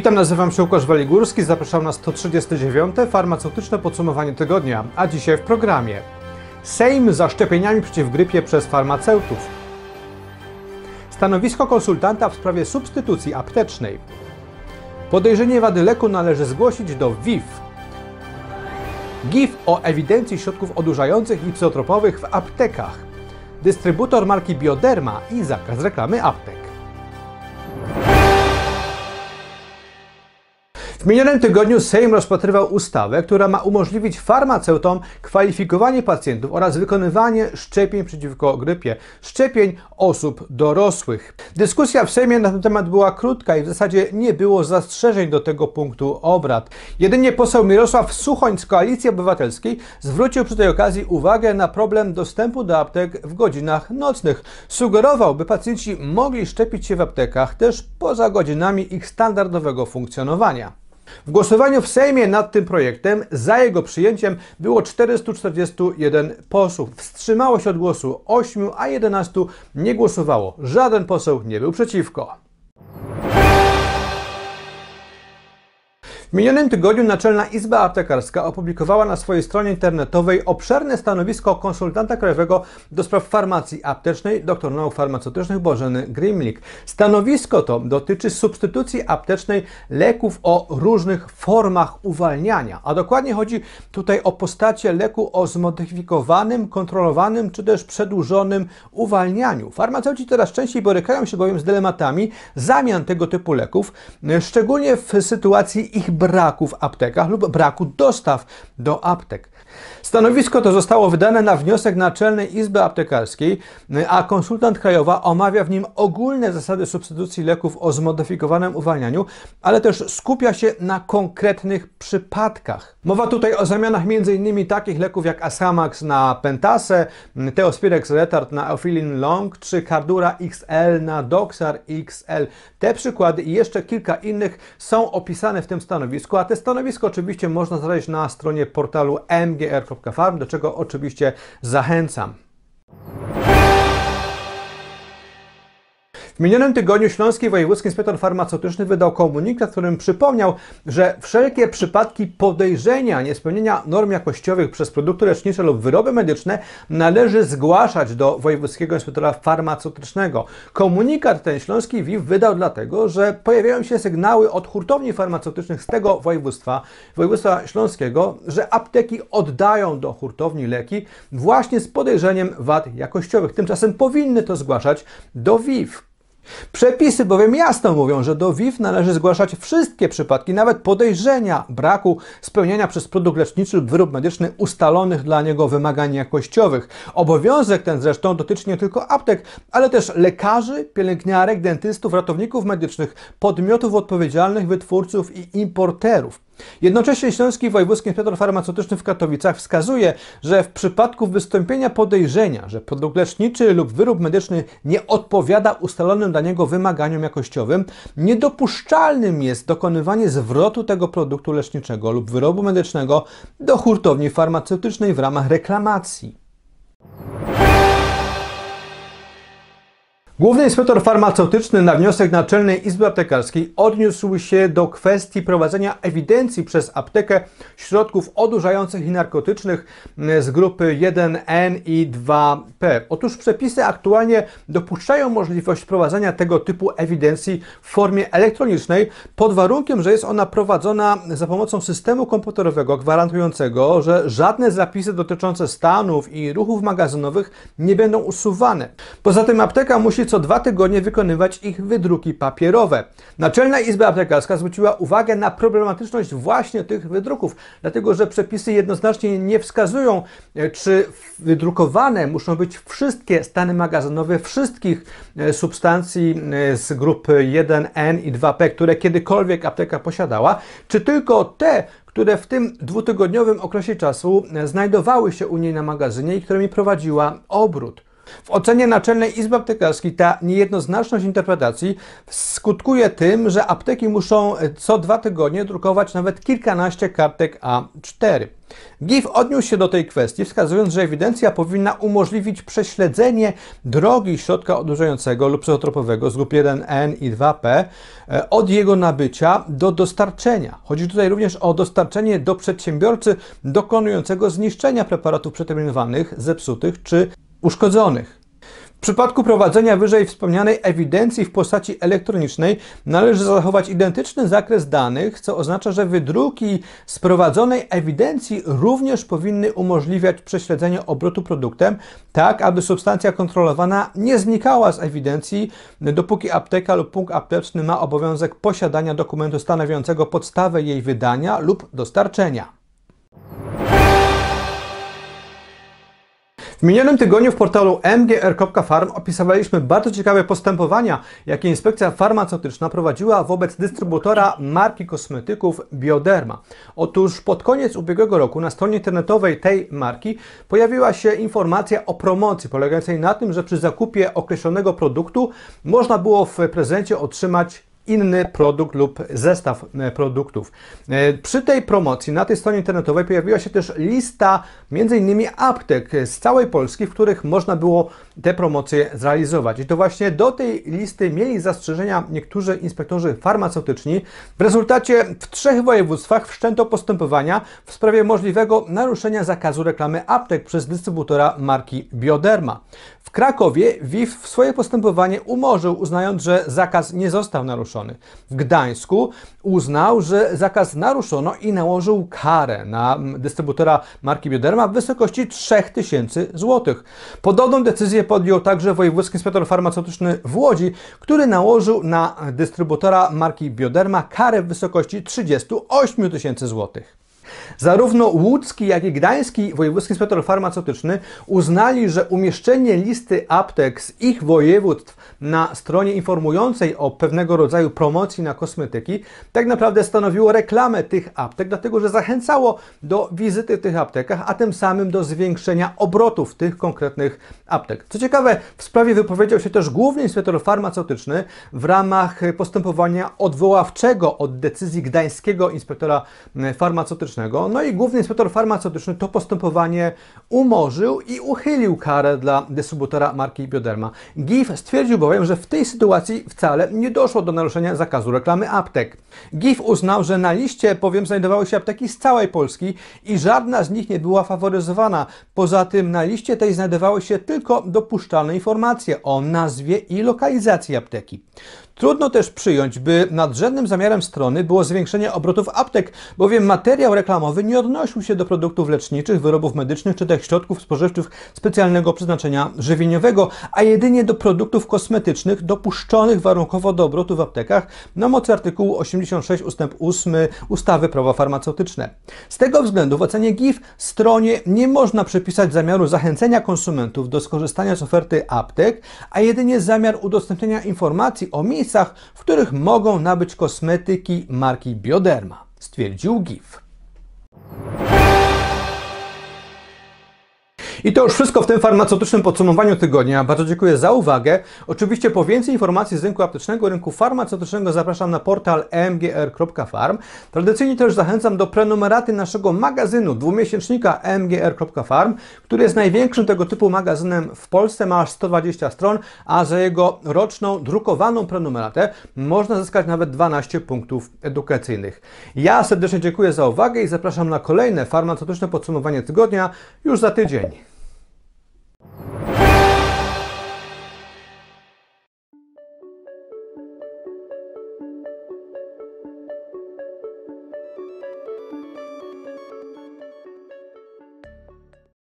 Witam, nazywam się Łukasz Waligórski, zapraszam na 139. farmaceutyczne podsumowanie tygodnia, a dzisiaj w programie. Sejm za szczepieniami przeciw grypie przez farmaceutów. Stanowisko konsultanta w sprawie substytucji aptecznej. Podejrzenie wady leku należy zgłosić do WIF. GIF o ewidencji środków odurzających i psychotropowych w aptekach. Dystrybutor marki Bioderma i zakaz reklamy aptek. W minionym tygodniu Sejm rozpatrywał ustawę, która ma umożliwić farmaceutom kwalifikowanie pacjentów oraz wykonywanie szczepień przeciwko grypie, szczepień osób dorosłych. Dyskusja w Sejmie na ten temat była krótka i w zasadzie nie było zastrzeżeń do tego punktu obrad. Jedynie poseł Mirosław Suchoń z Koalicji Obywatelskiej zwrócił przy tej okazji uwagę na problem dostępu do aptek w godzinach nocnych. Sugerował, by pacjenci mogli szczepić się w aptekach też poza godzinami ich standardowego funkcjonowania. W głosowaniu w Sejmie nad tym projektem za jego przyjęciem było 441 posłów. Wstrzymało się od głosu 8, a 11 nie głosowało. Żaden poseł nie był przeciwko. W minionym tygodniu Naczelna Izba Aptekarska opublikowała na swojej stronie internetowej obszerne stanowisko konsultanta krajowego do spraw farmacji aptecznej dr nauk farmaceutycznych Bożeny Grimlik. Stanowisko to dotyczy substytucji aptecznej leków o różnych formach uwalniania, a dokładnie chodzi tutaj o postacie leku o zmodyfikowanym, kontrolowanym czy też przedłużonym uwalnianiu. Farmaceuci coraz częściej borykają się bowiem z dylematami zamian tego typu leków, szczególnie w sytuacji ich braku w aptekach lub braku dostaw do aptek. Stanowisko to zostało wydane na wniosek Naczelnej Izby Aptekarskiej, a konsultant krajowa omawia w nim ogólne zasady substytucji leków o zmodyfikowanym uwalnianiu, ale też skupia się na konkretnych przypadkach. Mowa tutaj o zamianach m.in. takich leków jak Asamax na Pentasę, Teospirex Retard na Eufilin Long czy Cardura XL na Doxar XL. Te przykłady i jeszcze kilka innych są opisane w tym stanowisku, a te stanowisko oczywiście można znaleźć na stronie portalu MG farm, do czego oczywiście zachęcam. W minionym tygodniu Śląski Wojewódzki Inspektor Farmaceutyczny wydał komunikat, w którym przypomniał, że wszelkie przypadki podejrzenia niespełnienia norm jakościowych przez produkty lecznicze lub wyroby medyczne należy zgłaszać do Wojewódzkiego Inspektora Farmaceutycznego. Komunikat ten Śląski WIF wydał dlatego, że pojawiają się sygnały od hurtowni farmaceutycznych z tego województwa, województwa śląskiego, że apteki oddają do hurtowni leki właśnie z podejrzeniem wad jakościowych. Tymczasem powinny to zgłaszać do WIF. Przepisy bowiem jasno mówią, że do WIF należy zgłaszać wszystkie przypadki, nawet podejrzenia braku spełnienia przez produkt leczniczy lub wyrób medyczny ustalonych dla niego wymagań jakościowych. Obowiązek ten zresztą dotyczy nie tylko aptek, ale też lekarzy, pielęgniarek, dentystów, ratowników medycznych, podmiotów odpowiedzialnych, wytwórców i importerów. Jednocześnie Śląski Wojewódzki Inspektor Farmaceutyczny w Katowicach wskazuje, że w przypadku wystąpienia podejrzenia, że produkt leczniczy lub wyrób medyczny nie odpowiada ustalonym dla niego wymaganiom jakościowym, niedopuszczalnym jest dokonywanie zwrotu tego produktu leczniczego lub wyrobu medycznego do hurtowni farmaceutycznej w ramach reklamacji. Główny inspektor farmaceutyczny na wniosek Naczelnej Izby Aptekarskiej odniósł się do kwestii prowadzenia ewidencji przez aptekę środków odurzających i narkotycznych z grupy 1N i 2P. Otóż przepisy aktualnie dopuszczają możliwość prowadzenia tego typu ewidencji w formie elektronicznej pod warunkiem, że jest ona prowadzona za pomocą systemu komputerowego gwarantującego, że żadne zapisy dotyczące stanów i ruchów magazynowych nie będą usuwane. Poza tym apteka musi co dwa tygodnie wykonywać ich wydruki papierowe. Naczelna Izba Aptekarska zwróciła uwagę na problematyczność właśnie tych wydruków, dlatego że przepisy jednoznacznie nie wskazują, e, czy wydrukowane muszą być wszystkie stany magazynowe wszystkich e, substancji e, z grupy 1N i 2P, które kiedykolwiek apteka posiadała, czy tylko te, które w tym dwutygodniowym okresie czasu znajdowały się u niej na magazynie i którymi prowadziła obrót. W ocenie Naczelnej Izby Aptekarskiej ta niejednoznaczność interpretacji skutkuje tym, że apteki muszą e, co dwa tygodnie drukować nawet kilkanaście kartek A4. GIF odniósł się do tej kwestii, wskazując, że ewidencja powinna umożliwić prześledzenie drogi środka odurzającego lub psychotropowego z grup 1N i 2P e, od jego nabycia do dostarczenia. Chodzi tutaj również o dostarczenie do przedsiębiorcy dokonującego zniszczenia preparatów przeterminowanych, zepsutych czy uszkodzonych. W przypadku prowadzenia wyżej wspomnianej ewidencji w postaci elektronicznej należy zachować identyczny zakres danych, co oznacza, że wydruki z prowadzonej ewidencji również powinny umożliwiać prześledzenie obrotu produktem, tak aby substancja kontrolowana nie znikała z ewidencji, dopóki apteka lub punkt apteczny ma obowiązek posiadania dokumentu stanowiącego podstawę jej wydania lub dostarczenia. W minionym tygodniu w portalu mgr.farm opisywaliśmy bardzo ciekawe postępowania, jakie inspekcja farmaceutyczna prowadziła wobec dystrybutora marki kosmetyków Bioderma. Otóż pod koniec ubiegłego roku na stronie internetowej tej marki pojawiła się informacja o promocji polegającej na tym, że przy zakupie określonego produktu można było w prezencie otrzymać inny produkt lub zestaw e, produktów. E, przy tej promocji na tej stronie internetowej pojawiła się też lista m.in. aptek z całej Polski, w których można było te promocje zrealizować. I to właśnie do tej listy mieli zastrzeżenia niektórzy inspektorzy farmaceutyczni. W rezultacie w trzech województwach wszczęto postępowania w sprawie możliwego naruszenia zakazu reklamy aptek przez dystrybutora marki Bioderma. W Krakowie WIF swoje postępowanie umorzył, uznając, że zakaz nie został naruszony. W Gdańsku uznał, że zakaz naruszono i nałożył karę na mm, dystrybutora marki Bioderma w wysokości 3000 zł. Podobną decyzję podjął także wojewódzki inspektor farmaceutyczny w Łodzi, który nałożył na dystrybutora marki Bioderma karę w wysokości 38 tysięcy złotych. Zarówno łódzki, jak i gdański wojewódzki inspektor farmaceutyczny uznali, że umieszczenie listy aptek z ich województw na stronie informującej o pewnego rodzaju promocji na kosmetyki tak naprawdę stanowiło reklamę tych aptek, dlatego że zachęcało do wizyty w tych aptekach, a tym samym do zwiększenia obrotów tych konkretnych aptek. Co ciekawe, w sprawie wypowiedział się też główny inspektor farmaceutyczny w ramach postępowania odwoławczego od decyzji gdańskiego inspektora farmaceutycznego farmaceutycznego. No i główny inspektor farmaceutyczny to postępowanie umorzył i uchylił karę dla dystrybutora marki Bioderma. GIF stwierdził bowiem, że w tej sytuacji wcale nie doszło do naruszenia zakazu reklamy aptek. GIF uznał, że na liście bowiem znajdowały się apteki z całej Polski i żadna z nich nie była faworyzowana. Poza tym na liście tej znajdowały się tylko dopuszczalne informacje o nazwie i lokalizacji apteki. Trudno też przyjąć, by nadrzędnym zamiarem strony było zwiększenie obrotów aptek, bowiem materiał reklamy reklamowy nie odnosił się do produktów leczniczych, wyrobów medycznych czy też środków spożywczych specjalnego przeznaczenia żywieniowego, a jedynie do produktów kosmetycznych dopuszczonych warunkowo do obrotu w aptekach na mocy artykułu 86 ust. 8 ustawy prawa farmaceutyczne. Z tego względu w ocenie GIF stronie nie można przypisać zamiaru zachęcenia konsumentów do skorzystania z oferty aptek, a jedynie zamiar udostępnienia informacji o miejscach, w których mogą nabyć kosmetyki marki Bioderma, stwierdził GIF. I to już wszystko w tym farmaceutycznym podsumowaniu tygodnia. Bardzo dziękuję za uwagę. Oczywiście po więcej informacji z rynku aptecznego, rynku farmaceutycznego zapraszam na portal mgr.farm. Tradycyjnie też zachęcam do prenumeraty naszego magazynu, dwumiesięcznika mgr.farm, który jest największym tego typu magazynem w Polsce, ma aż 120 stron, a za jego roczną, drukowaną prenumeratę można zyskać nawet 12 punktów edukacyjnych. Ja serdecznie dziękuję za uwagę i zapraszam na kolejne farmaceutyczne podsumowanie tygodnia już za tydzień.